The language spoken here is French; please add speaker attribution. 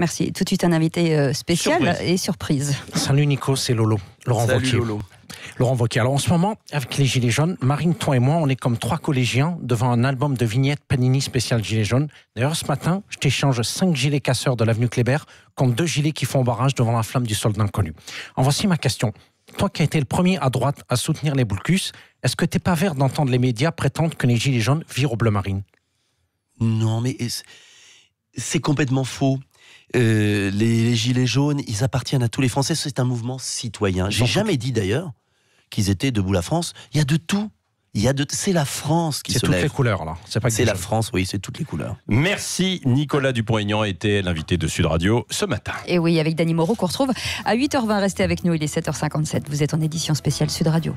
Speaker 1: Merci. Tout de suite un invité euh, spécial et surprise.
Speaker 2: Salut Nico, c'est Lolo. Laurent Salut Lolo. Laurent Wauquiez. Alors en ce moment, avec les Gilets jaunes, Marine, toi et moi, on est comme trois collégiens devant un album de vignettes Panini spécial Gilets jaunes. D'ailleurs, ce matin, je t'échange cinq gilets casseurs de l'avenue Kléber contre deux gilets qui font barrage devant la flamme du soldat inconnu. En voici ma question. Toi qui as été le premier à droite à soutenir les Boulcus, est-ce que t'es pas vert d'entendre les médias prétendre que les Gilets jaunes virent au bleu marine Non, mais c'est complètement faux.
Speaker 3: Euh, les, Gilets jaunes, ils appartiennent à tous les Français. C'est un mouvement citoyen. J'ai jamais dit d'ailleurs qu'ils étaient debout la France. Il y a de tout. Il y a de, c'est la France qui se lève. C'est toutes les
Speaker 4: couleurs là. C'est C'est la France, oui, c'est toutes les couleurs. Merci Nicolas Dupont-Aignan était l'invité de Sud Radio ce matin.
Speaker 1: Et oui, avec Dany Moreau qu'on retrouve à 8h20. Restez avec nous, il est 7h57. Vous êtes en édition spéciale Sud Radio.